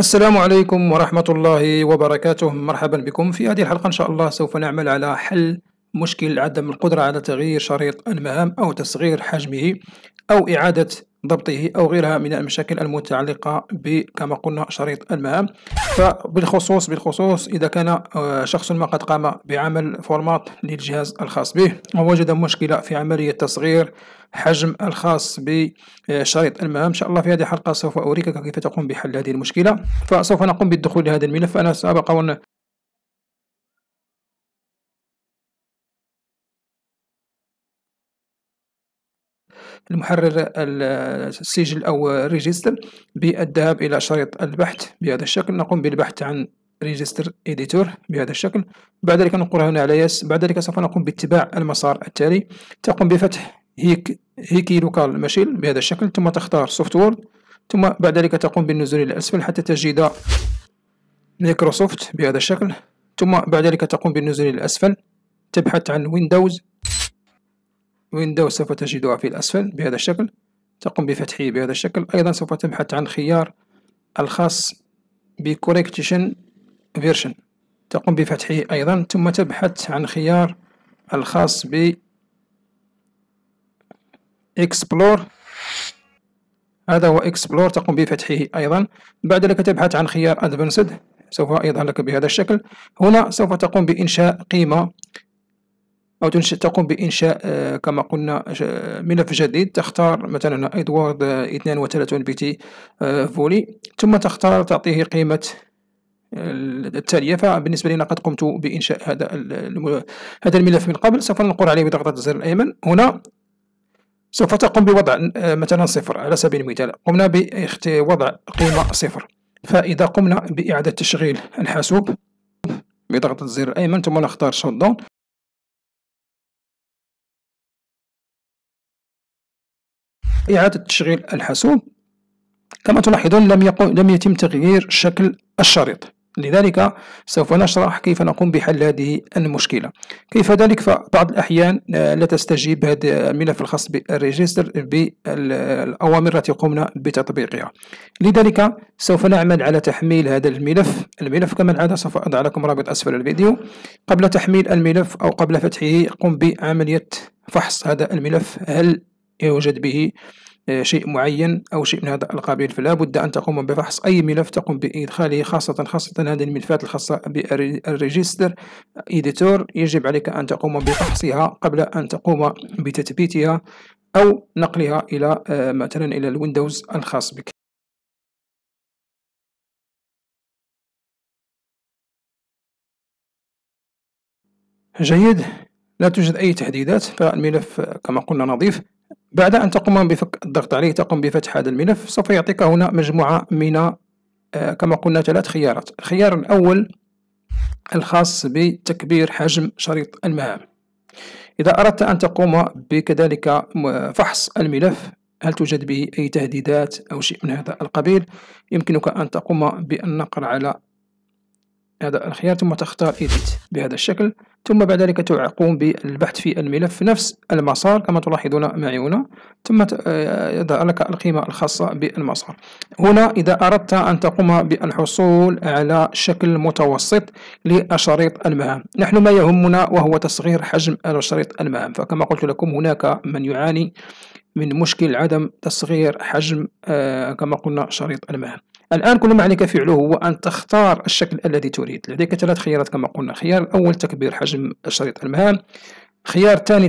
السلام عليكم ورحمة الله وبركاته مرحبا بكم في هذه الحلقة إن شاء الله سوف نعمل على حل مشكل عدم القدرة على تغيير شريط المهام أو تصغير حجمه أو إعادة ضبطه أو غيرها من المشاكل المتعلقة كما قلنا شريط المهام فبالخصوص بالخصوص إذا كان آه، شخص ما قد قام بعمل فورمات للجهاز الخاص به ووجد مشكلة في عملية تصغير حجم الخاص بشريط آه، المهام إن شاء الله في هذه الحلقة سوف أريك كيف تقوم بحل هذه المشكلة فسوف نقوم بالدخول لهذا الملف أنا سأبقى المحرر السجل أو ريجستر بالذهاب إلى شريط البحث بهذا الشكل نقوم بالبحث عن ريجستر اديتور بهذا الشكل بعد ذلك نقول هنا على يس بعد ذلك سوف نقوم باتباع المسار التالي تقوم بفتح هيك هيكي لوكال ماشين بهذا الشكل ثم تختار سوفت وورد ثم بعد ذلك تقوم بالنزول إلى الأسفل حتى تجد مايكروسوفت بهذا الشكل ثم بعد ذلك تقوم بالنزول إلى الأسفل تبحث عن ويندوز ويندوز سوف تجدها في الأسفل بهذا الشكل تقوم بفتحه بهذا الشكل أيضا سوف تبحث عن خيار الخاص بكوريكتشن فيرشن تقوم بفتحه أيضا ثم تبحث عن خيار الخاص ب اكسبلور هذا هو اكسبلور تقوم بفتحه أيضا بعد ذلك تبحث عن خيار ادفانسد سوف يظهر لك بهذا الشكل هنا سوف تقوم بإنشاء قيمة أو تنشئ تقوم بإنشاء آه، كما قلنا ملف جديد تختار مثلا إدوارد 32 آه، بي تي آه، فولي ثم تختار تعطيه قيمة التالية فبالنسبة لنا قد قمت بإنشاء هذا هذا الملف من قبل سوف ننقر عليه بضغطة الزر الأيمن هنا سوف تقوم بوضع مثلا صفر على سبيل المثال قمنا بوضع قيمة صفر فإذا قمنا بإعادة تشغيل الحاسوب بضغط الزر الأيمن ثم نختار شوت داون إعادة تشغيل الحاسوب كما تلاحظون لم, يقو... لم يتم تغيير شكل الشريط لذلك سوف نشرح كيف نقوم بحل هذه المشكلة كيف ذلك فبعض الأحيان آه، لا تستجيب هذا الملف الخاص بالريجستر بالأوامر التي قمنا بتطبيقها لذلك سوف نعمل على تحميل هذا الملف الملف كما العادة سوف أضع لكم رابط أسفل الفيديو قبل تحميل الملف أو قبل فتحه قم بعملية فحص هذا الملف هل يوجد به آه، شيء معين أو شيء من هذا القبيل فلا بد أن تقوم بفحص أي ملف تقوم بإدخاله خاصة خاصة هذه الملفات الخاصة بالريجستر إديتور يجب عليك أن تقوم بفحصها قبل أن تقوم بتثبيتها أو نقلها إلى آه، مثلا إلى الويندوز الخاص بك جيد لا توجد أي تحديدات فالملف كما قلنا نظيف بعد أن تقوم بفك الضغط عليه تقوم بفتح هذا الملف سوف يعطيك هنا مجموعة من آه، كما قلنا ثلاث خيارات الخيار الأول الخاص بتكبير حجم شريط المهام إذا أردت أن تقوم بكذلك فحص الملف هل توجد به أي تهديدات أو شيء من هذا القبيل يمكنك أن تقوم بالنقر على هذا الخيار ثم تختار إيديت بهذا الشكل ثم بعد ذلك تقوم بالبحث في الملف في نفس المسار كما تلاحظون معي هنا ثم يضع آه، لك القيمة الخاصة بالمسار هنا إذا أردت أن تقوم بالحصول على شكل متوسط لشريط المهام نحن ما يهمنا وهو تصغير حجم شريط المهام فكما قلت لكم هناك من يعاني من مشكل عدم تصغير حجم آه، كما قلنا شريط المهام الآن كل ما عليك فعله هو أن تختار الشكل الذي تريد لديك ثلاث خيارات كما قلنا خيار الأول تكبير حجم شريط المهام خيار ثاني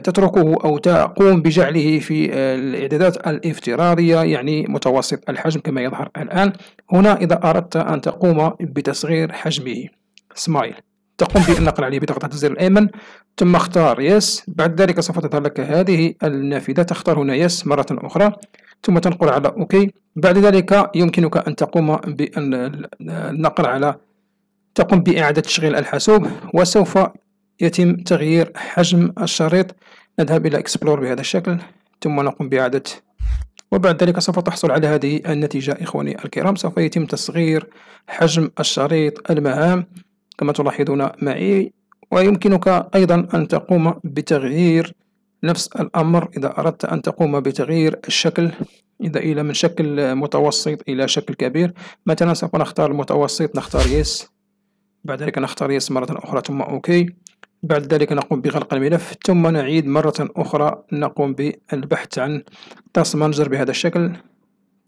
تتركه أو تقوم بجعله في الإعدادات الافتراضية يعني متوسط الحجم كما يظهر الآن هنا إذا أردت أن تقوم بتصغير حجمه سمايل تقوم بالنقر عليه بضغطة الزر الأيمن ثم اختار يس بعد ذلك سوف تظهر لك هذه النافذة تختار هنا يس مرة أخرى ثم تنقر على اوكي بعد ذلك يمكنك ان تقوم بالنقر على تقوم باعاده تشغيل الحاسوب وسوف يتم تغيير حجم الشريط نذهب الى اكسبلور بهذا الشكل ثم نقوم باعاده وبعد ذلك سوف تحصل على هذه النتيجة إخواني الكرام سوف يتم تصغير حجم الشريط المهام كما تلاحظون معي ويمكنك أيضا أن تقوم بتغيير نفس الأمر إذا أردت أن تقوم بتغيير الشكل إذا إلى من شكل متوسط إلى شكل كبير مثلا سوف نختار المتوسط نختار يس بعد ذلك نختار يس مرة أخرى ثم أوكي بعد ذلك نقوم بغلق الملف ثم نعيد مرة أخرى نقوم بالبحث عن تاس مانجر بهذا الشكل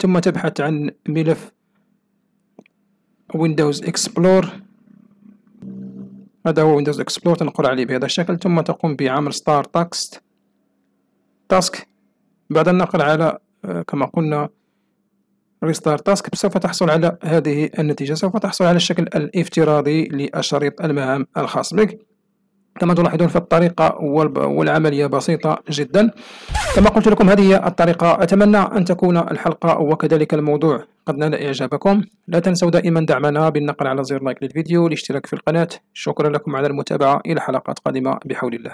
ثم تبحث عن ملف ويندوز اكسبلور هذا هو ويندوز اكسبلور تنقر عليه بهذا الشكل ثم تقوم بعمل ستار تكست تاسك بعد النقل على آه، كما قلنا ريستار تاسك سوف تحصل على هذه النتيجة سوف تحصل على الشكل الافتراضي للشريط المهام الخاص بك كما تلاحظون فالطريقة والعملية بسيطة جدا كما قلت لكم هذه هي الطريقة أتمنى أن تكون الحلقة وكذلك الموضوع قد نال إعجابكم لا تنسوا دائما دعمنا بالنقل على زر لايك للفيديو والاشتراك في القناة شكرا لكم على المتابعة إلى حلقات قادمة بحول الله